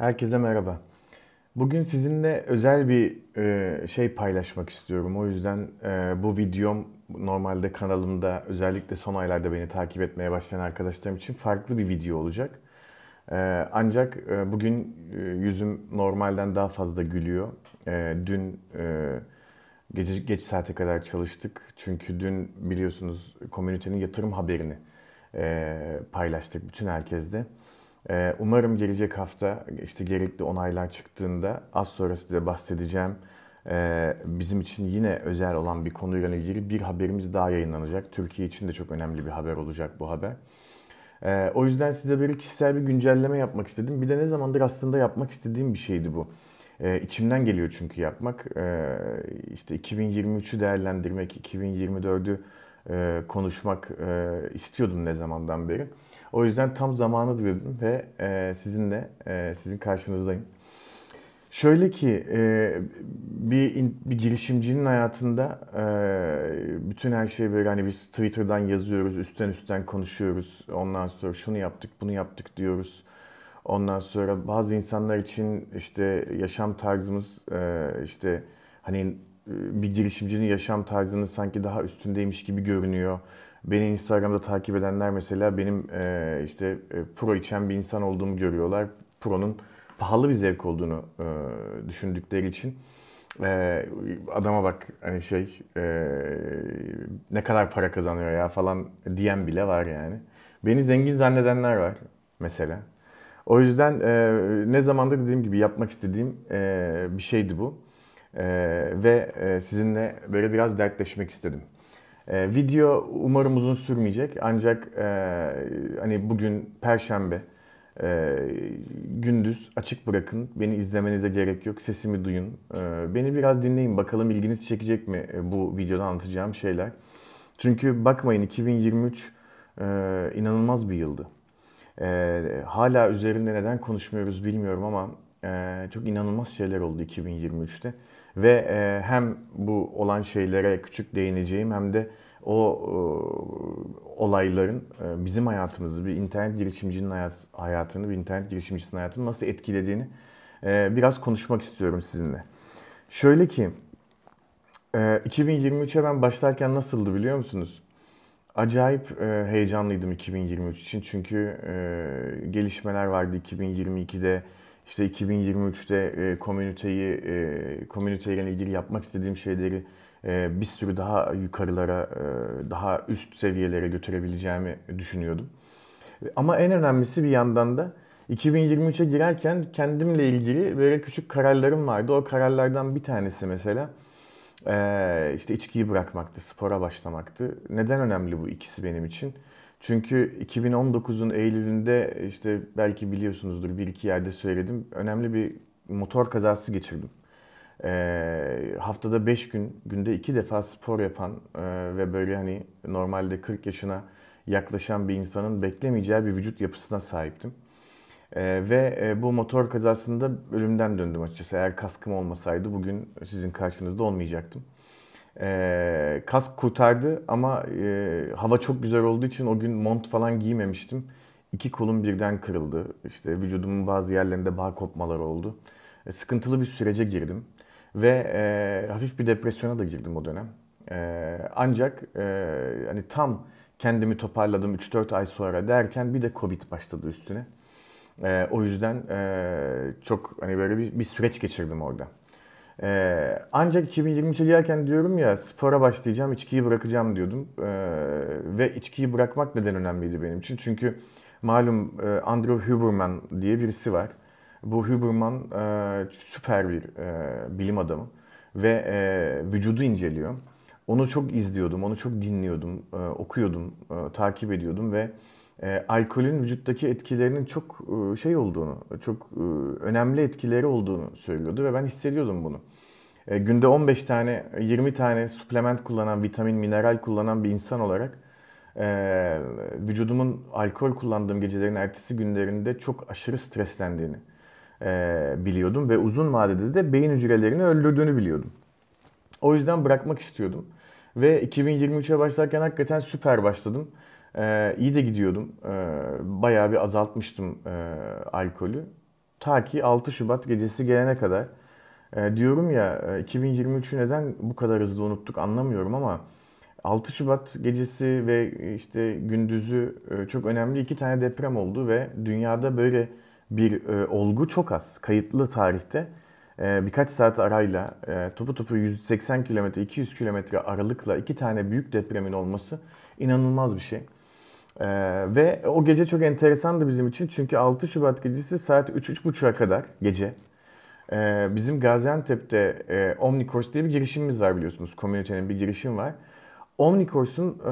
Herkese merhaba. Bugün sizinle özel bir e, şey paylaşmak istiyorum. O yüzden e, bu videom normalde kanalımda özellikle son aylarda beni takip etmeye başlayan arkadaşlarım için farklı bir video olacak. E, ancak bugün yüzüm normalden daha fazla gülüyor. Dün gece geç saate kadar çalıştık. Çünkü dün biliyorsunuz komünitenin yatırım haberini paylaştık bütün herkesle. Ee, umarım gelecek hafta işte gerekli onaylar çıktığında az sonra size bahsedeceğim ee, bizim için yine özel olan bir konuyla ilgili bir haberimiz daha yayınlanacak. Türkiye için de çok önemli bir haber olacak bu haber. Ee, o yüzden size böyle kişisel bir güncelleme yapmak istedim. Bir de ne zamandır aslında yapmak istediğim bir şeydi bu. Ee, içimden geliyor çünkü yapmak. Ee, işte 2023'ü değerlendirmek, 2024'ü e, konuşmak e, istiyordum ne zamandan beri. O yüzden tam zamanı dedim ve e, sizinle, e, sizin karşınızdayım. Şöyle ki e, bir, bir girişimcinin hayatında e, bütün her şey böyle hani biz Twitter'dan yazıyoruz, üstten üstten konuşuyoruz. Ondan sonra şunu yaptık, bunu yaptık diyoruz. Ondan sonra bazı insanlar için işte yaşam tarzımız e, işte hani bir girişimcinin yaşam tarzının sanki daha üstündeymiş gibi görünüyor. Beni Instagram'da takip edenler mesela benim e, işte e, pro içen bir insan olduğumu görüyorlar. Pro'nun pahalı bir zevk olduğunu e, düşündükleri için e, adama bak hani şey e, ne kadar para kazanıyor ya falan diyen bile var yani. Beni zengin zannedenler var mesela. O yüzden e, ne zamandır dediğim gibi yapmak istediğim e, bir şeydi bu. Ee, e, ve sizinle böyle biraz dertleşmek istedim. E, video umarım uzun sürmeyecek ancak e, hani bugün Perşembe e, gündüz açık bırakın beni izlemenize gerek yok sesimi duyun e, beni biraz dinleyin bakalım ilginiz çekecek mi e, bu videoda anlatacağım şeyler. Çünkü bakmayın 2023 e, inanılmaz bir yıldı. E, hala üzerinde neden konuşmuyoruz bilmiyorum ama e, çok inanılmaz şeyler oldu 2023'te. Ve e, hem bu olan şeylere küçük değineceğim hem de o e, olayların e, bizim hayatımızı, bir internet girişimcinin hayat, hayatını, bir internet girişimcisinin hayatını nasıl etkilediğini biraz konuşmak istiyorum sizinle. Şöyle ki, 2023'e ben başlarken nasıldı biliyor musunuz? Acayip heyecanlıydım 2023 için çünkü gelişmeler vardı 2022'de işte 2023'te e, komüniteyi, e, komüniteyle ilgili yapmak istediğim şeyleri e, bir sürü daha yukarılara, e, daha üst seviyelere götürebileceğimi düşünüyordum. Ama en önemlisi bir yandan da 2023'e girerken kendimle ilgili böyle küçük kararlarım vardı. O kararlardan bir tanesi mesela e, işte içkiyi bırakmaktı, spora başlamaktı. Neden önemli bu ikisi benim için? Çünkü 2019'un Eylül'ünde işte belki biliyorsunuzdur bir iki yerde söyledim. Önemli bir motor kazası geçirdim. E, haftada 5 gün, günde 2 defa spor yapan e, ve böyle hani normalde 40 yaşına yaklaşan bir insanın beklemeyeceği bir vücut yapısına sahiptim. E, ve e, bu motor kazasında ölümden döndüm açıkçası. Eğer kaskım olmasaydı bugün sizin karşınızda olmayacaktım. E, ee, kask kurtardı ama e, hava çok güzel olduğu için o gün mont falan giymemiştim. İki kolum birden kırıldı. İşte vücudumun bazı yerlerinde bağ kopmaları oldu. E, sıkıntılı bir sürece girdim. Ve e, hafif bir depresyona da girdim o dönem. E, ancak e, hani tam kendimi toparladım 3-4 ay sonra derken bir de Covid başladı üstüne. E, o yüzden e, çok hani böyle bir, bir süreç geçirdim orada. Ee, ancak 2023'e girerken diyorum ya spora başlayacağım, içkiyi bırakacağım diyordum. Ee, ve içkiyi bırakmak neden önemliydi benim için? Çünkü malum e, Andrew Huberman diye birisi var. Bu Huberman e, süper bir e, bilim adamı ve e, vücudu inceliyor. Onu çok izliyordum, onu çok dinliyordum, e, okuyordum, e, takip ediyordum ve e, alkolün vücuttaki etkilerinin çok e, şey olduğunu, çok e, önemli etkileri olduğunu söylüyordu ve ben hissediyordum bunu. E, günde 15 tane, 20 tane suplement kullanan, vitamin, mineral kullanan bir insan olarak e, vücudumun alkol kullandığım gecelerin ertesi günlerinde çok aşırı streslendiğini e, biliyordum ve uzun vadede de beyin hücrelerini öldürdüğünü biliyordum. O yüzden bırakmak istiyordum. Ve 2023'e başlarken hakikaten süper başladım. Ee, iyi de gidiyordum. Ee, bayağı bir azaltmıştım e, alkolü. Ta ki 6 Şubat gecesi gelene kadar. Ee, diyorum ya 2023'ü e, neden bu kadar hızlı unuttuk anlamıyorum ama 6 Şubat gecesi ve işte gündüzü e, çok önemli iki tane deprem oldu ve dünyada böyle bir e, olgu çok az. Kayıtlı tarihte e, birkaç saat arayla e, topu topu 180 kilometre 200 kilometre aralıkla iki tane büyük depremin olması inanılmaz bir şey. Ee, ve o gece çok enteresandı bizim için çünkü 6 Şubat gecesi saat 3-3.30'a kadar gece ee, bizim Gaziantep'te e, Omnicourse diye bir girişimimiz var biliyorsunuz. Komünitenin bir girişim var. Omnicourse'un e,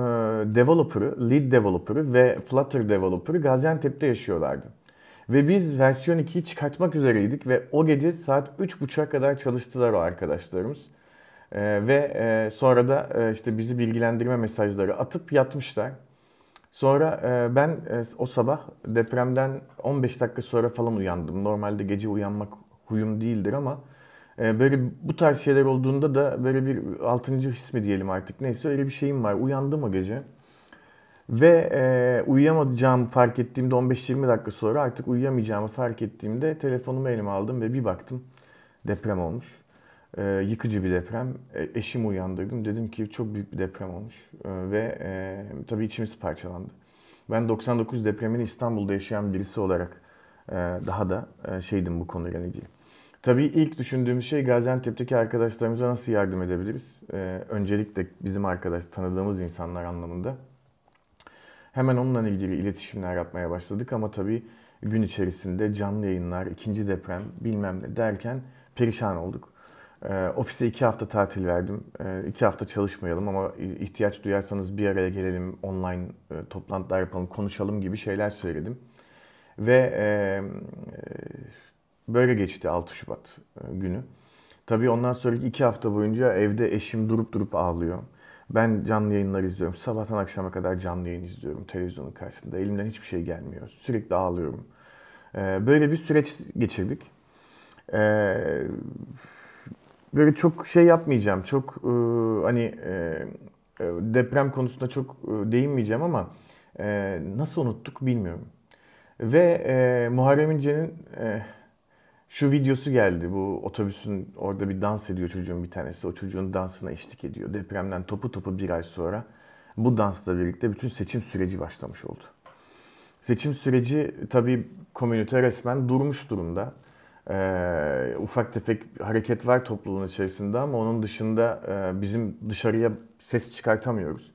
developer'ı, lead developer'ı ve Flutter developer'ı Gaziantep'te yaşıyorlardı. Ve biz versiyon 2'yi çıkartmak üzereydik ve o gece saat 3.30'a kadar çalıştılar o arkadaşlarımız. E, ve e, sonra da e, işte bizi bilgilendirme mesajları atıp yatmışlar. Sonra e, ben e, o sabah depremden 15 dakika sonra falan uyandım. Normalde gece uyanmak huyum değildir ama e, böyle bu tarz şeyler olduğunda da böyle bir altıncı his mi diyelim artık neyse öyle bir şeyim var. Uyandım o gece. Ve e, uyuyamayacağım fark ettiğimde 15-20 dakika sonra artık uyuyamayacağımı fark ettiğimde telefonumu elime aldım ve bir baktım deprem olmuş e, yıkıcı bir deprem. E, eşimi uyandırdım. Dedim ki çok büyük bir deprem olmuş. E, ve e, tabii içimiz parçalandı. Ben 99 depremini İstanbul'da yaşayan birisi olarak e, daha da e, şeydim bu konuyla ilgili. Tabii ilk düşündüğümüz şey Gaziantep'teki arkadaşlarımıza nasıl yardım edebiliriz? Ee, öncelikle bizim arkadaş, tanıdığımız insanlar anlamında. Hemen onunla ilgili iletişimler yapmaya başladık ama tabii gün içerisinde canlı yayınlar, ikinci deprem bilmem ne derken perişan olduk. E, ofise iki hafta tatil verdim. E, iki hafta çalışmayalım ama ihtiyaç duyarsanız bir araya gelelim, online e, toplantılar yapalım, konuşalım gibi şeyler söyledim. Ve e, e böyle geçti 6 Şubat e, günü. Tabii ondan sonraki iki hafta boyunca evde eşim durup durup ağlıyor. Ben canlı yayınlar izliyorum. Sabahtan akşama kadar canlı yayın izliyorum televizyonun karşısında. Elimden hiçbir şey gelmiyor. Sürekli ağlıyorum. Ee, böyle bir süreç geçirdik böyle çok şey yapmayacağım. Çok e, hani e, e, deprem konusunda çok e, değinmeyeceğim ama e, nasıl unuttuk bilmiyorum. Ve e, Muharrem İnce'nin e, şu videosu geldi. Bu otobüsün orada bir dans ediyor çocuğun bir tanesi. O çocuğun dansına eşlik ediyor. Depremden topu topu bir ay sonra bu dansla birlikte bütün seçim süreci başlamış oldu. Seçim süreci tabii komünite resmen durmuş durumda e, ufak tefek hareket var toplumun içerisinde ama onun dışında e, bizim dışarıya ses çıkartamıyoruz.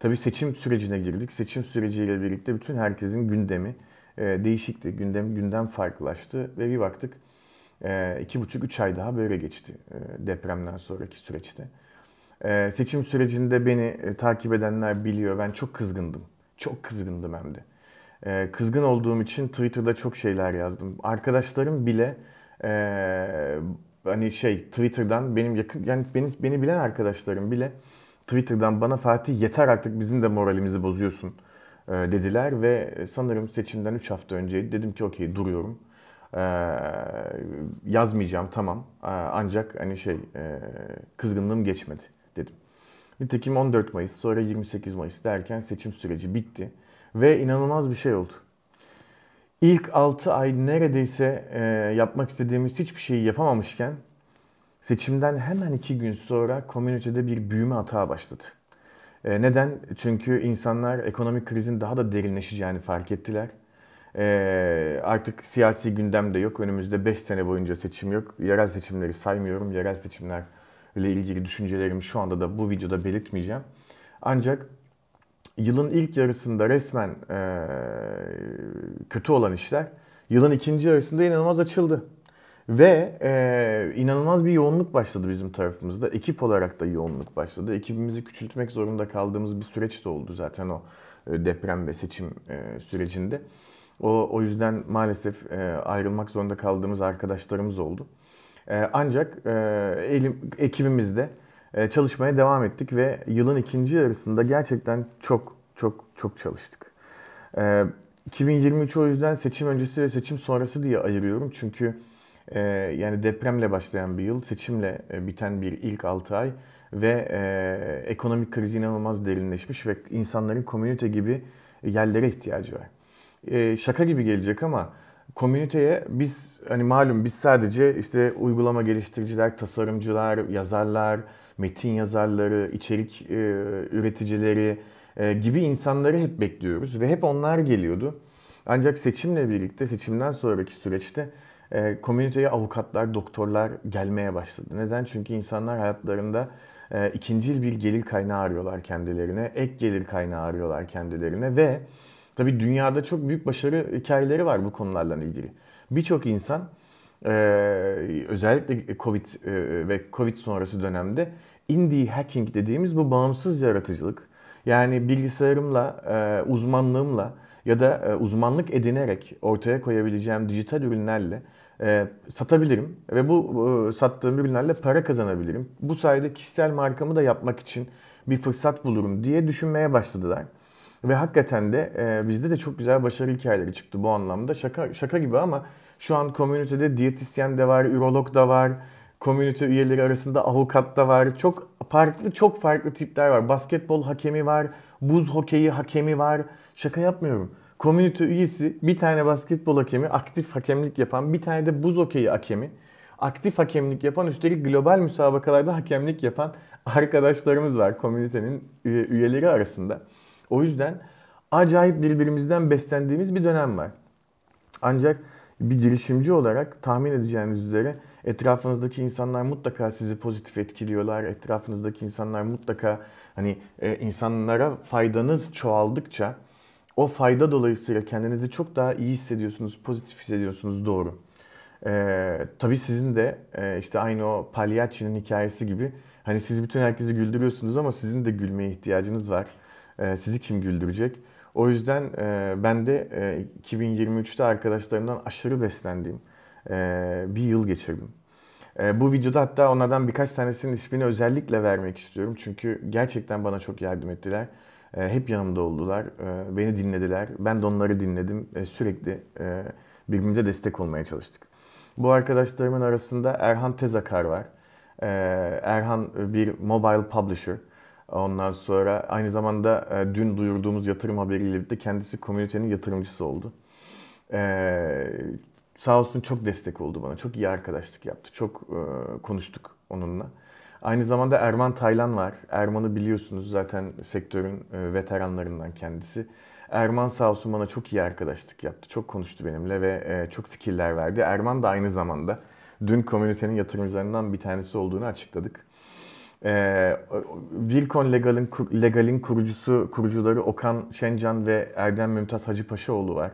Tabii seçim sürecine girdik. Seçim süreciyle birlikte bütün herkesin gündemi e, değişikti. Gündem gündem farklılaştı ve bir baktık e, iki buçuk üç ay daha böyle geçti e, depremden sonraki süreçte. E, seçim sürecinde beni e, takip edenler biliyor. Ben çok kızgındım. Çok kızgındım hem de. E, kızgın olduğum için Twitter'da çok şeyler yazdım. Arkadaşlarım bile ee, hani şey Twitter'dan benim yakın yani beni, beni bilen arkadaşlarım bile Twitter'dan bana Fatih yeter artık bizim de moralimizi bozuyorsun e, dediler ve sanırım seçimden 3 hafta önce dedim ki okey duruyorum. E, yazmayacağım tamam e, ancak hani şey e, kızgınlığım geçmedi dedim. Nitekim 14 Mayıs sonra 28 Mayıs derken seçim süreci bitti ve inanılmaz bir şey oldu ilk 6 ay neredeyse e, yapmak istediğimiz hiçbir şeyi yapamamışken seçimden hemen 2 gün sonra komünitede bir büyüme hata başladı. E, neden? Çünkü insanlar ekonomik krizin daha da derinleşeceğini fark ettiler. E, artık siyasi gündem de yok. Önümüzde 5 sene boyunca seçim yok. Yerel seçimleri saymıyorum. Yerel seçimler ile ilgili düşüncelerimi şu anda da bu videoda belirtmeyeceğim. Ancak yılın ilk yarısında resmen e, kötü olan işler yılın ikinci yarısında inanılmaz açıldı. Ve e, inanılmaz bir yoğunluk başladı bizim tarafımızda. Ekip olarak da yoğunluk başladı. Ekibimizi küçültmek zorunda kaldığımız bir süreç de oldu zaten o deprem ve seçim e, sürecinde. O, o yüzden maalesef e, ayrılmak zorunda kaldığımız arkadaşlarımız oldu. E, ancak e, elim, ekibimizde e, çalışmaya devam ettik ve yılın ikinci yarısında gerçekten çok çok çok çalıştık. 2023 e, o yüzden seçim öncesi ve seçim sonrası diye ayırıyorum. Çünkü e, yani depremle başlayan bir yıl, seçimle biten bir ilk 6 ay ve ekonomik kriz inanılmaz derinleşmiş ve insanların komünite gibi yerlere ihtiyacı var. şaka gibi gelecek ama komüniteye biz hani malum biz sadece işte uygulama geliştiriciler, tasarımcılar, yazarlar, metin yazarları, içerik e, üreticileri e, gibi insanları hep bekliyoruz ve hep onlar geliyordu. Ancak seçimle birlikte, seçimden sonraki süreçte e, komüniteye avukatlar, doktorlar gelmeye başladı. Neden? Çünkü insanlar hayatlarında e, ikincil bir gelir kaynağı arıyorlar kendilerine, ek gelir kaynağı arıyorlar kendilerine ve tabii dünyada çok büyük başarı hikayeleri var bu konularla ilgili. Birçok insan ee, özellikle e, Covid e, ve Covid sonrası dönemde indie hacking dediğimiz bu bağımsız yaratıcılık. Yani bilgisayarımla, e, uzmanlığımla ya da uzmanlık edinerek ortaya koyabileceğim dijital ürünlerle satabilirim ve bu sattığım ürünlerle para kazanabilirim. Bu sayede kişisel markamı da yapmak için bir fırsat bulurum diye düşünmeye başladılar. Ve hakikaten de e, bizde de çok güzel başarı hikayeleri çıktı bu anlamda. Şaka şaka gibi ama şu an komünitede diyetisyen de var, ürolog da var. Komünite üyeleri arasında avukat da var. Çok farklı çok farklı tipler var. Basketbol hakemi var, buz hokeyi hakemi var. Şaka yapmıyorum. Komünite üyesi bir tane basketbol hakemi, aktif hakemlik yapan, bir tane de buz hokeyi hakemi, aktif hakemlik yapan, üstelik global müsabakalarda hakemlik yapan arkadaşlarımız var komünitenin üyeleri arasında. O yüzden acayip birbirimizden beslendiğimiz bir dönem var. Ancak bir girişimci olarak tahmin edeceğiniz üzere etrafınızdaki insanlar mutlaka sizi pozitif etkiliyorlar. Etrafınızdaki insanlar mutlaka hani e, insanlara faydanız çoğaldıkça o fayda dolayısıyla kendinizi çok daha iyi hissediyorsunuz, pozitif hissediyorsunuz doğru. E, tabii sizin de e, işte aynı o Pagliacci'nin hikayesi gibi hani siz bütün herkesi güldürüyorsunuz ama sizin de gülmeye ihtiyacınız var. E, sizi kim güldürecek? O yüzden e, ben de e, 2023'te arkadaşlarımdan aşırı beslendiğim e, bir yıl geçirdim. E, bu videoda hatta onlardan birkaç tanesinin ismini özellikle vermek istiyorum. Çünkü gerçekten bana çok yardım ettiler. E, hep yanımda oldular. E, beni dinlediler. Ben de onları dinledim. E, sürekli e, birbirimize destek olmaya çalıştık. Bu arkadaşlarımın arasında Erhan Tezakar var. E, Erhan e, bir mobile publisher. Ondan sonra aynı zamanda e, dün duyurduğumuz yatırım haberiyle birlikte kendisi komünitenin yatırımcısı oldu. E, sağ olsun çok destek oldu bana. Çok iyi arkadaşlık yaptı. Çok e, konuştuk onunla. Aynı zamanda Erman Taylan var. Erman'ı biliyorsunuz zaten sektörün e, veteranlarından kendisi. Erman sağ olsun bana çok iyi arkadaşlık yaptı. Çok konuştu benimle ve e, çok fikirler verdi. Erman da aynı zamanda dün komünitenin yatırımcılarından bir tanesi olduğunu açıkladık. E, ee, Vircon Legal'in Legal'in kurucusu kurucuları Okan Şencan ve Erdem Mümtaz Hacıpaşaoğlu var.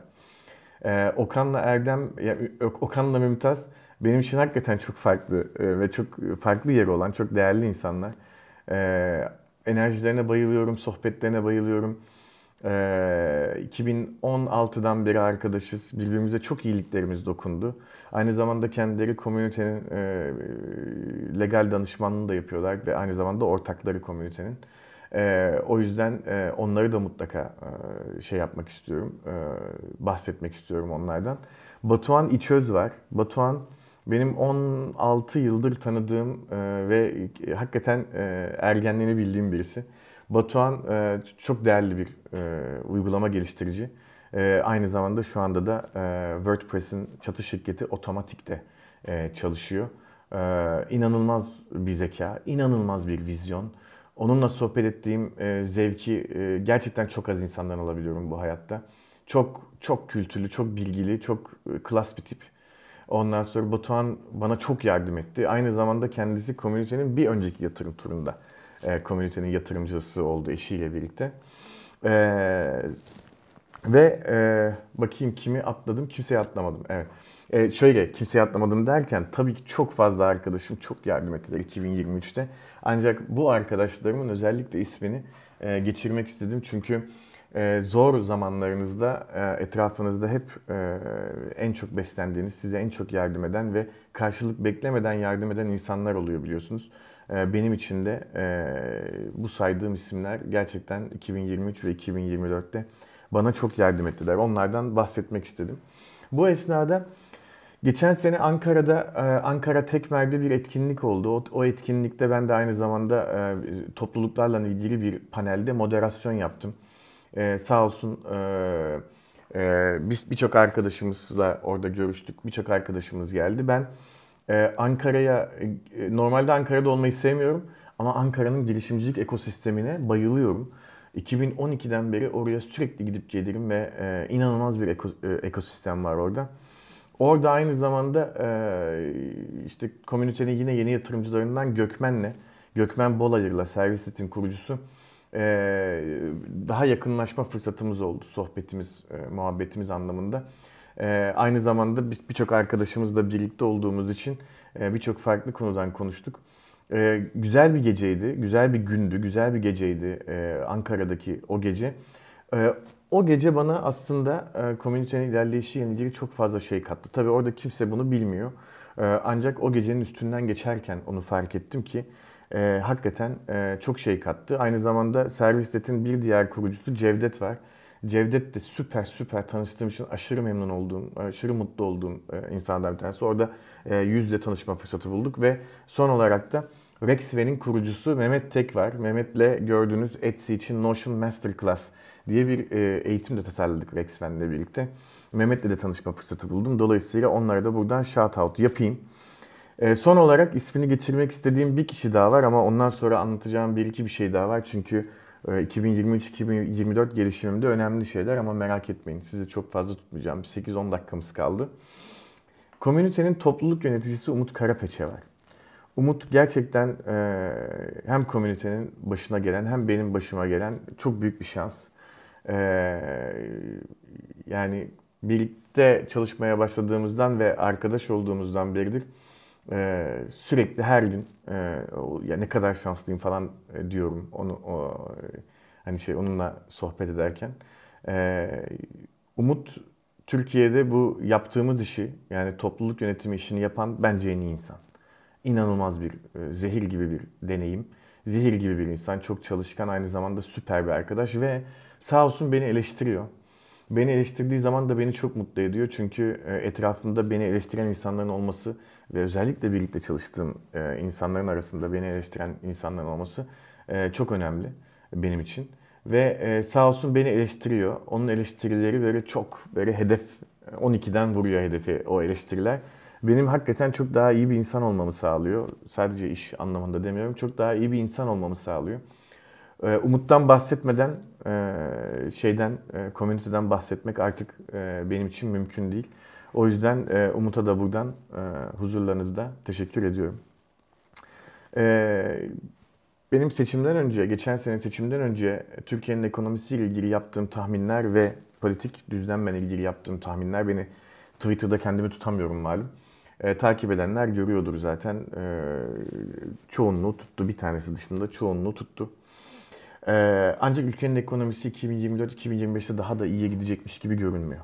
E, Okan'la Erdem yani Okan'la Mümtaz benim için hakikaten çok farklı e, ve çok farklı yeri olan çok değerli insanlar. E, enerjilerine bayılıyorum, sohbetlerine bayılıyorum. 2016'dan ee, beri arkadaşız. Birbirimize çok iyiliklerimiz dokundu. Aynı zamanda kendileri komünitenin e, legal danışmanlığını da yapıyorlar ve aynı zamanda ortakları komünitenin. Ee, o yüzden e, onları da mutlaka e, şey yapmak istiyorum, bahsetmek istiyorum onlardan. Batuhan İçöz var. Batuhan benim 16 yıldır tanıdığım ve hakikaten ergenliğini bildiğim birisi. Batuhan e, çok değerli bir e, uygulama geliştirici. E, aynı zamanda şu anda da e, WordPress'in çatı şirketi otomatikte e, çalışıyor. E, inanılmaz bir zeka, inanılmaz bir vizyon. Onunla sohbet ettiğim e, zevki e, gerçekten çok az insandan alabiliyorum bu hayatta. Çok çok kültürlü, çok bilgili, çok e, klas bir tip. Ondan sonra Batuhan bana çok yardım etti. Aynı zamanda kendisi komünitenin bir önceki yatırım turunda e, komünitenin yatırımcısı oldu eşiyle birlikte. E, ve e, bakayım kimi atladım, kimseyi atlamadım. Evet. E, şöyle kimseyi atlamadım derken tabii ki çok fazla arkadaşım çok yardım ettiler 2023'te. Ancak bu arkadaşlarımın özellikle ismini e, geçirmek istedim. Çünkü e, zor zamanlarınızda e, etrafınızda hep e, en çok beslendiğiniz, size en çok yardım eden ve karşılık beklemeden yardım eden insanlar oluyor biliyorsunuz. Ee, benim için de e, bu saydığım isimler gerçekten 2023 ve 2024'te bana çok yardım ettiler. Onlardan bahsetmek istedim. Bu esnada geçen sene Ankara'da e, Ankara Tekmer'de bir etkinlik oldu. O, etkinlikte ben de aynı zamanda e, topluluklarla ilgili bir panelde moderasyon yaptım. Sağ olsun biz birçok arkadaşımızla orada görüştük. Birçok arkadaşımız geldi. Ben ee, e, Ankara'ya normalde Ankara'da olmayı sevmiyorum ama Ankara'nın girişimcilik ekosistemine bayılıyorum. 2012'den beri oraya sürekli gidip gelirim ve e, inanılmaz bir eko, e, ekosistem var orada. Orada aynı zamanda e, işte komünitenin yine yeni yatırımcılarından Gökmen'le, Gökmen Bolayır'la Servisit'in kurucusu e, daha yakınlaşma fırsatımız oldu sohbetimiz, e, muhabbetimiz anlamında. Ee, aynı zamanda birçok arkadaşımızla birlikte olduğumuz için e, birçok farklı konudan konuştuk. E, güzel bir geceydi, güzel bir gündü, güzel bir geceydi e, Ankara'daki o gece. E, o gece bana aslında e, komünitenin ilerleyişi ile ilgili çok fazla şey kattı. Tabii orada kimse bunu bilmiyor. E, ancak o gecenin üstünden geçerken onu fark ettim ki e, hakikaten e, çok şey kattı. Aynı zamanda Servislet'in bir diğer kurucusu Cevdet var. Cevdet de süper süper tanıştığım için aşırı memnun olduğum, aşırı mutlu olduğum e, insanlar bir tanesi. Orada e, yüzle tanışma fırsatı bulduk ve son olarak da Rexven'in kurucusu Mehmet Tek var. Mehmet'le gördüğünüz Etsy için Notion Masterclass diye bir e, eğitim de tasarladık Rexven'le birlikte. Mehmet'le de tanışma fırsatı buldum. Dolayısıyla onlara da buradan shout out yapayım. Son olarak ismini geçirmek istediğim bir kişi daha var ama ondan sonra anlatacağım bir iki bir şey daha var. Çünkü 2023-2024 ee, gelişimimde önemli şeyler ama merak etmeyin. Sizi çok fazla tutmayacağım. 8-10 dakikamız kaldı. Komünitenin topluluk yöneticisi Umut Karapeçe var. Umut gerçekten e, hem komünitenin başına gelen hem benim başıma gelen çok büyük bir şans. E, yani birlikte çalışmaya başladığımızdan ve arkadaş olduğumuzdan beridir e, sürekli her gün e, ya ne kadar şanslıyım falan e, diyorum onu o, e, hani şey onunla sohbet ederken e, Umut Türkiye'de bu yaptığımız işi yani topluluk yönetimi işini yapan bence en iyi insan. inanılmaz bir e, zehir gibi bir deneyim. Zehir gibi bir insan, çok çalışkan, aynı zamanda süper bir arkadaş ve sağ olsun beni eleştiriyor. Beni eleştirdiği zaman da beni çok mutlu ediyor. Çünkü e, etrafımda beni eleştiren insanların olması ve özellikle birlikte çalıştığım e, insanların arasında beni eleştiren insanların olması e, çok önemli benim için. Ve sağ olsun beni eleştiriyor. Onun eleştirileri böyle çok böyle hedef 12'den vuruyor hedefi o eleştiriler. Benim hakikaten çok daha iyi bir insan olmamı sağlıyor. Sadece iş anlamında demiyorum. Çok daha iyi bir insan olmamı sağlıyor. Ee, umuttan bahsetmeden e, şeyden, e, komüniteden bahsetmek artık e, benim için mümkün değil. O yüzden e, Umut'a da buradan huzurlarınızda teşekkür ediyorum. benim seçimden önce, geçen sene seçimden önce Türkiye'nin ekonomisiyle ilgili yaptığım tahminler ve politik düzlemle ilgili yaptığım tahminler beni Twitter'da kendimi tutamıyorum malum. E, takip edenler görüyordur zaten. E, çoğunluğu tuttu. Bir tanesi dışında çoğunluğu tuttu. Ee, ancak ülkenin ekonomisi 2024-2025'te daha da iyiye gidecekmiş gibi görünmüyor.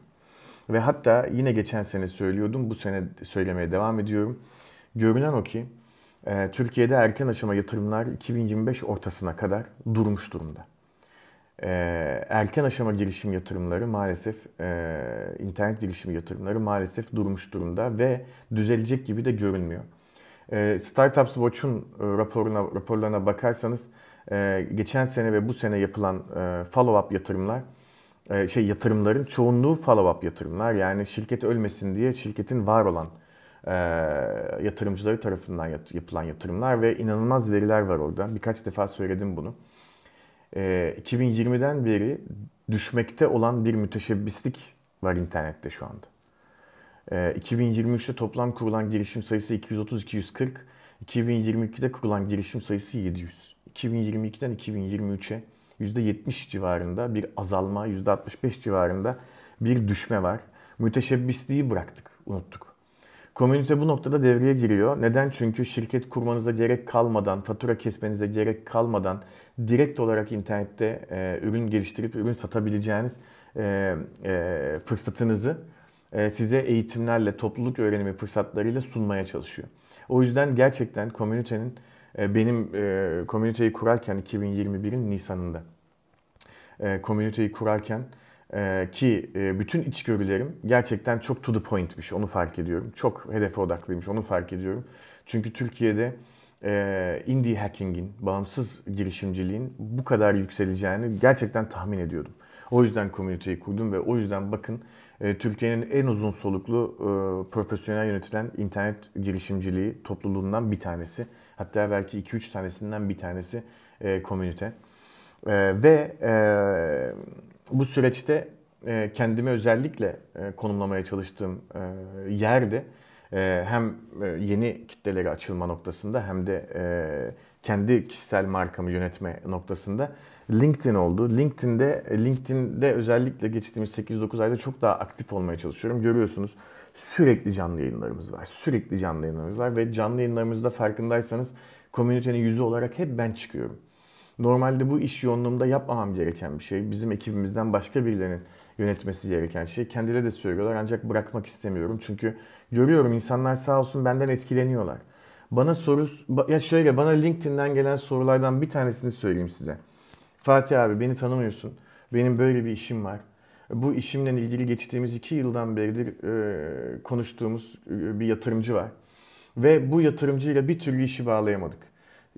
Ve hatta yine geçen sene söylüyordum, bu sene söylemeye devam ediyorum. Görünen o ki e, Türkiye'de erken aşama yatırımlar 2025 ortasına kadar durmuş durumda. E, erken aşama girişim yatırımları maalesef, e, internet girişim yatırımları maalesef durmuş durumda ve düzelecek gibi de görünmüyor. Startups Watch'un raporuna, raporlarına bakarsanız ee, geçen sene ve bu sene yapılan e, follow-up yatırımlar e, şey yatırımların çoğunluğu follow-up yatırımlar. Yani şirket ölmesin diye şirketin var olan e, yatırımcıları tarafından yapılan yatırımlar ve inanılmaz veriler var orada. Birkaç defa söyledim bunu. 2020'den e, beri düşmekte olan bir müteşebbislik var internette şu anda. E, 2023'te toplam kurulan girişim sayısı 230-240, 2022'de kurulan girişim sayısı 700. 2022'den 2023'e %70 civarında bir azalma, %65 civarında bir düşme var. Müteşebbisliği bıraktık, unuttuk. Komünite bu noktada devreye giriyor. Neden? Çünkü şirket kurmanıza gerek kalmadan, fatura kesmenize gerek kalmadan direkt olarak internette e, ürün geliştirip ürün satabileceğiniz e, e, fırsatınızı e, size eğitimlerle, topluluk öğrenimi fırsatlarıyla sunmaya çalışıyor. O yüzden gerçekten komünitenin ee, benim e, komüniteyi kurarken 2021'in Nisan'ında e, komüniteyi kurarken e, ki e, bütün içgörülerim gerçekten çok to the point'miş onu fark ediyorum. Çok hedefe odaklıymış onu fark ediyorum. Çünkü Türkiye'de e, indie hacking'in, bağımsız girişimciliğin bu kadar yükseleceğini gerçekten tahmin ediyordum. O yüzden komüniteyi kurdum ve o yüzden bakın e, Türkiye'nin en uzun soluklu e, profesyonel yönetilen internet girişimciliği topluluğundan bir tanesi. Hatta belki 2-3 tanesinden bir tanesi e, komünite. E, ve e, bu süreçte e, kendimi özellikle e, konumlamaya çalıştığım e, yerde e, hem e, yeni kitlelere açılma noktasında hem de e, kendi kişisel markamı yönetme noktasında LinkedIn oldu. LinkedIn'de e, LinkedIn'de özellikle geçtiğimiz 8-9 ayda çok daha aktif olmaya çalışıyorum. Görüyorsunuz sürekli canlı yayınlarımız var. Sürekli canlı yayınlarımız var ve canlı yayınlarımızda farkındaysanız komünitenin yüzü olarak hep ben çıkıyorum. Normalde bu iş yoğunluğumda yapmamam gereken bir şey. Bizim ekibimizden başka birilerinin yönetmesi gereken şey. Kendileri de söylüyorlar ancak bırakmak istemiyorum. Çünkü görüyorum insanlar sağ olsun benden etkileniyorlar. Bana soru, ya şöyle bana LinkedIn'den gelen sorulardan bir tanesini söyleyeyim size. Fatih abi beni tanımıyorsun. Benim böyle bir işim var bu işimle ilgili geçtiğimiz iki yıldan beridir e, konuştuğumuz e, bir yatırımcı var. Ve bu yatırımcıyla bir türlü işi bağlayamadık.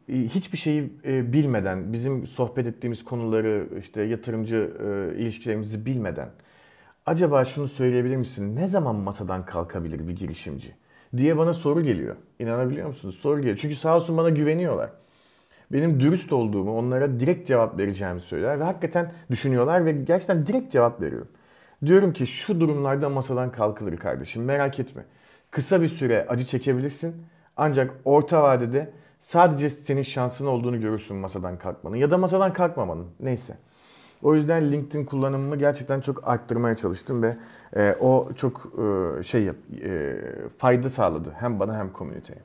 E, hiçbir şeyi e, bilmeden, bizim sohbet ettiğimiz konuları, işte yatırımcı e, ilişkilerimizi bilmeden acaba şunu söyleyebilir misin? Ne zaman masadan kalkabilir bir girişimci? diye bana soru geliyor. İnanabiliyor musunuz? Soru geliyor. Çünkü sağ olsun bana güveniyorlar benim dürüst olduğumu, onlara direkt cevap vereceğimi söyler ve hakikaten düşünüyorlar ve gerçekten direkt cevap veriyorum. Diyorum ki şu durumlarda masadan kalkılır kardeşim merak etme. Kısa bir süre acı çekebilirsin ancak orta vadede sadece senin şansın olduğunu görürsün masadan kalkmanın ya da masadan kalkmamanın neyse. O yüzden LinkedIn kullanımımı gerçekten çok arttırmaya çalıştım ve e, o çok e, şey e, fayda sağladı hem bana hem komüniteye.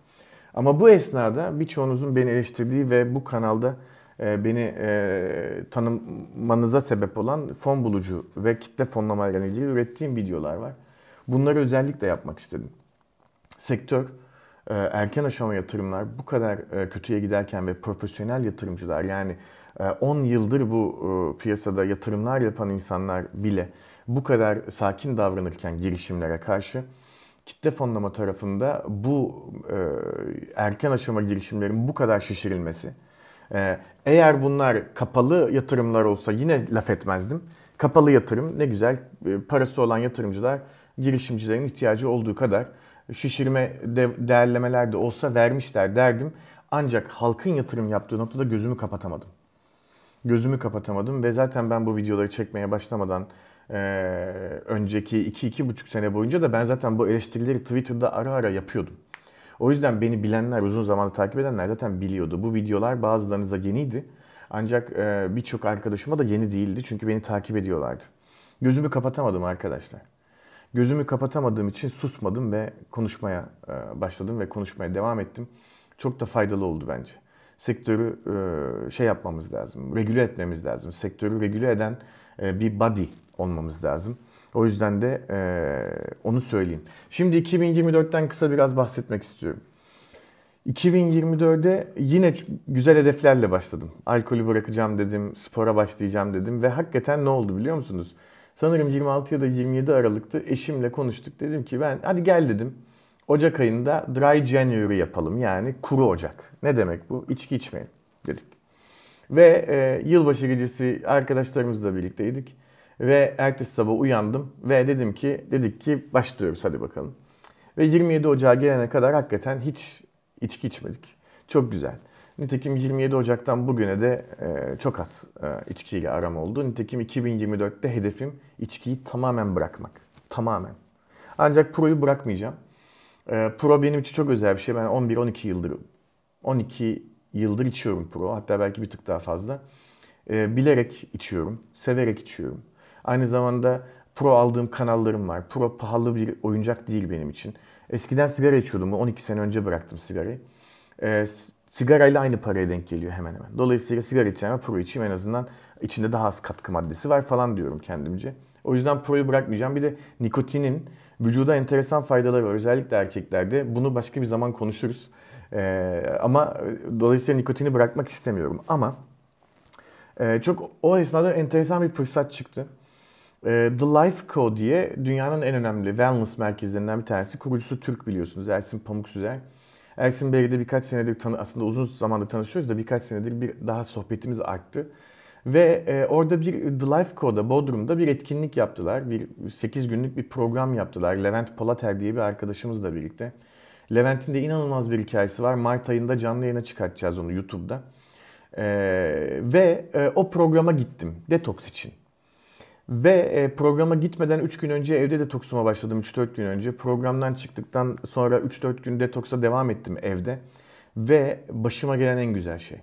Ama bu esnada birçoğunuzun beni eleştirdiği ve bu kanalda e, beni e, tanımanıza sebep olan fon bulucu ve kitle fonlama ile ilgili ürettiğim videolar var. Bunları özellikle yapmak istedim. Sektör e, erken aşama yatırımlar bu kadar kötüye giderken ve profesyonel yatırımcılar yani 10 yıldır bu piyasada yatırımlar yapan insanlar bile bu kadar sakin davranırken girişimlere karşı kitle fonlama tarafında bu e, erken aşama girişimlerin bu kadar şişirilmesi. E, eğer bunlar kapalı yatırımlar olsa yine laf etmezdim. Kapalı yatırım ne güzel e, parası olan yatırımcılar girişimcilerin ihtiyacı olduğu kadar şişirme de, değerlemeler de olsa vermişler derdim. Ancak halkın yatırım yaptığı noktada gözümü kapatamadım. Gözümü kapatamadım ve zaten ben bu videoları çekmeye başlamadan e, önceki 2-2,5 sene boyunca da ben zaten bu eleştirileri Twitter'da ara ara yapıyordum. O yüzden beni bilenler, uzun zamandır takip edenler zaten biliyordu. Bu videolar bazılarınıza yeniydi. Ancak e, birçok arkadaşıma da yeni değildi. Çünkü beni takip ediyorlardı. Gözümü kapatamadım arkadaşlar. Gözümü kapatamadığım için susmadım ve konuşmaya e, başladım ve konuşmaya devam ettim. Çok da faydalı oldu bence. Sektörü e, şey yapmamız lazım, regüle etmemiz lazım. Sektörü regüle eden e, bir body olmamız lazım. O yüzden de e, onu söyleyeyim. Şimdi 2024'ten kısa biraz bahsetmek istiyorum. 2024'de yine güzel hedeflerle başladım. Alkolü bırakacağım dedim, spora başlayacağım dedim ve hakikaten ne oldu biliyor musunuz? Sanırım 26 ya da 27 Aralık'ta eşimle konuştuk. Dedim ki ben hadi gel dedim. Ocak ayında Dry January yapalım yani kuru Ocak. Ne demek bu? İçki içmeyin dedik. Ve e, yılbaşı gecesi arkadaşlarımızla birlikteydik. Ve ertesi sabah uyandım ve dedim ki dedik ki başlıyoruz hadi bakalım. Ve 27 Ocağı gelene kadar hakikaten hiç içki içmedik. Çok güzel. Nitekim 27 Ocak'tan bugüne de e, çok az e, içkiyle aram oldu. Nitekim 2024'te hedefim içkiyi tamamen bırakmak. Tamamen. Ancak Pro'yu bırakmayacağım. E, Pro benim için çok özel bir şey. Ben 11-12 yıldır 12 yıldır içiyorum Pro. Hatta belki bir tık daha fazla. E, bilerek içiyorum, severek içiyorum. Aynı zamanda pro aldığım kanallarım var. Pro pahalı bir oyuncak değil benim için. Eskiden sigara içiyordum. 12 sene önce bıraktım sigarayı. E, sigarayla aynı paraya denk geliyor hemen hemen. Dolayısıyla sigara içeceğime pro içeyim en azından içinde daha az katkı maddesi var falan diyorum kendimce. O yüzden proyu bırakmayacağım. Bir de nikotinin vücuda enteresan faydaları var. Özellikle erkeklerde. Bunu başka bir zaman konuşuruz. Ee, ama e, dolayısıyla nikotini bırakmak istemiyorum. Ama e, çok o esnada enteresan bir fırsat çıktı. Ee, The Life Co diye dünyanın en önemli wellness merkezlerinden bir tanesi. Kurucusu Türk biliyorsunuz Ersin Pamuk Süzer. Ersin Bey'le de birkaç senedir tanı aslında uzun zamanda tanışıyoruz da birkaç senedir bir daha sohbetimiz arttı. Ve e, orada bir The Life Co'da Bodrum'da bir etkinlik yaptılar. Bir 8 günlük bir program yaptılar. Levent Polater diye bir arkadaşımızla birlikte. Levent'in de inanılmaz bir hikayesi var. Mart ayında canlı yayına çıkartacağız onu YouTube'da. E, ve e, o programa gittim detoks için. Ve e, programa gitmeden 3 gün önce evde detoksuma başladım 3-4 gün önce. Programdan çıktıktan sonra 3-4 gün detoksa devam ettim evde. Ve başıma gelen en güzel şey.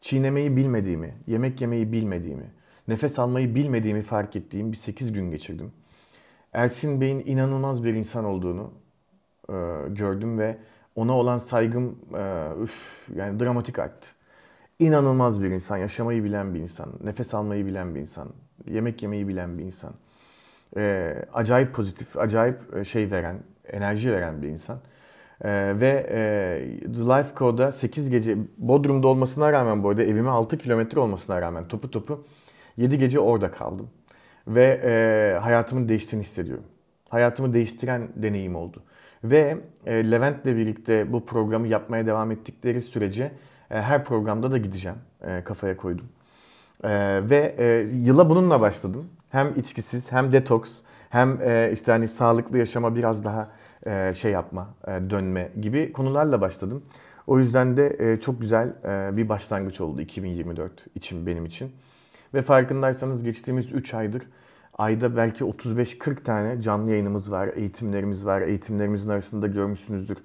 Çiğnemeyi bilmediğimi, yemek yemeyi bilmediğimi, nefes almayı bilmediğimi fark ettiğim bir 8 gün geçirdim. Ersin Bey'in inanılmaz bir insan olduğunu e, gördüm ve ona olan saygım e, üf, yani dramatik arttı. İnanılmaz bir insan, yaşamayı bilen bir insan, nefes almayı bilen bir insan, yemek yemeyi bilen bir insan. E, acayip pozitif, acayip e, şey veren, enerji veren bir insan. E, ve e, The Life Co'da 8 gece Bodrum'da olmasına rağmen bu arada evime 6 kilometre olmasına rağmen topu topu 7 gece orada kaldım. Ve e, hayatımın değiştiğini hissediyorum. Hayatımı değiştiren deneyim oldu. Ve e, Levent'le birlikte bu programı yapmaya devam ettikleri sürece e, her programda da gideceğim. E, kafaya koydum. Ee, ve e, yıla bununla başladım. Hem içkisiz hem detoks hem e, işte hani sağlıklı yaşama biraz daha e, şey yapma, e, dönme gibi konularla başladım. O yüzden de e, çok güzel e, bir başlangıç oldu 2024 için benim için. Ve farkındaysanız geçtiğimiz 3 aydır ayda belki 35-40 tane canlı yayınımız var, eğitimlerimiz var. Eğitimlerimizin arasında görmüşsünüzdür.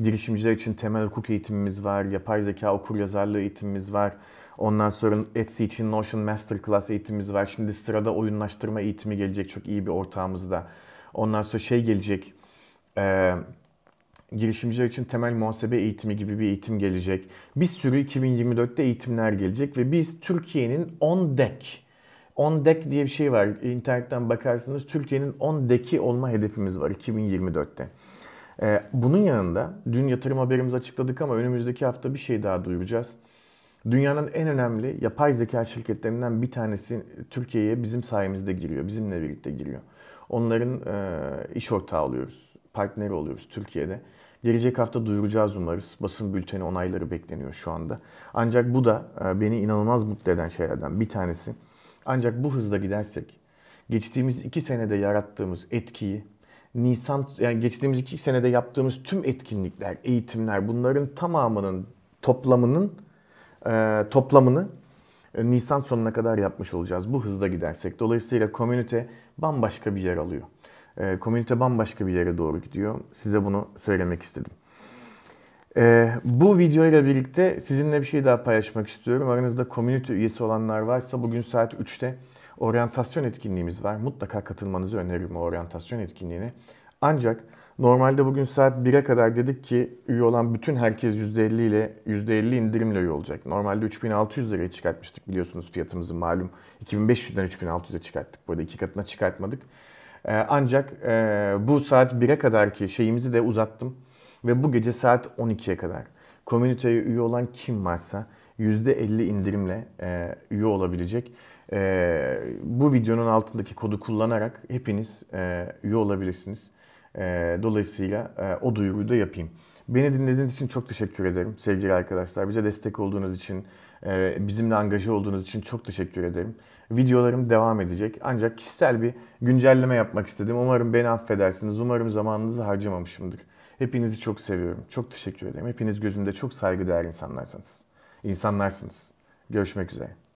Girişimciler için temel hukuk eğitimimiz var, yapay zeka okur yazarlığı eğitimimiz var. Ondan sonra Etsy için Notion Masterclass eğitimimiz var. Şimdi sırada oyunlaştırma eğitimi gelecek çok iyi bir ortağımızda. Ondan sonra şey gelecek. Eee girişimciler için temel muhasebe eğitimi gibi bir eğitim gelecek. Bir sürü 2024'te eğitimler gelecek ve biz Türkiye'nin 10 deck, 10 deck diye bir şey var. İnternetten bakarsanız Türkiye'nin 10 decki olma hedefimiz var 2024'te. E, bunun yanında dün yatırım haberimizi açıkladık ama önümüzdeki hafta bir şey daha duyuracağız. Dünyanın en önemli yapay zeka şirketlerinden bir tanesi Türkiye'ye bizim sayemizde giriyor. Bizimle birlikte giriyor. Onların e, iş ortağı oluyoruz. Partneri oluyoruz Türkiye'de. Gelecek hafta duyuracağız umarız. Basın bülteni onayları bekleniyor şu anda. Ancak bu da e, beni inanılmaz mutlu eden şeylerden bir tanesi. Ancak bu hızla gidersek geçtiğimiz iki senede yarattığımız etkiyi Nisan yani geçtiğimiz iki senede yaptığımız tüm etkinlikler, eğitimler bunların tamamının toplamının e, toplamını e, Nisan sonuna kadar yapmış olacağız bu hızda gidersek. Dolayısıyla komünite bambaşka bir yer alıyor. E, komünite bambaşka bir yere doğru gidiyor. Size bunu söylemek istedim. E, bu videoyla birlikte sizinle bir şey daha paylaşmak istiyorum. Aranızda komünite üyesi olanlar varsa bugün saat 3'te oryantasyon etkinliğimiz var. Mutlaka katılmanızı öneririm o oryantasyon etkinliğine. Ancak Normalde bugün saat 1'e kadar dedik ki üye olan bütün herkes %50 ile %50 indirimle üye olacak. Normalde 3600 liraya çıkartmıştık biliyorsunuz fiyatımızı malum. 2500'den 3600'e çıkarttık. Burada iki katına çıkartmadık. Ee, ancak e, bu saat 1'e kadar ki şeyimizi de uzattım. Ve bu gece saat 12'ye kadar komüniteye üye olan kim varsa %50 indirimle e, üye olabilecek. E, bu videonun altındaki kodu kullanarak hepiniz e, üye olabilirsiniz dolayısıyla o duyuruyu da yapayım. Beni dinlediğiniz için çok teşekkür ederim sevgili arkadaşlar. Bize destek olduğunuz için, bizimle angaja olduğunuz için çok teşekkür ederim. Videolarım devam edecek. Ancak kişisel bir güncelleme yapmak istedim. Umarım beni affedersiniz. Umarım zamanınızı harcamamışımdır. Hepinizi çok seviyorum. Çok teşekkür ederim. Hepiniz gözümde çok saygıdeğer insanlarsınız. İnsanlarsınız. Görüşmek üzere.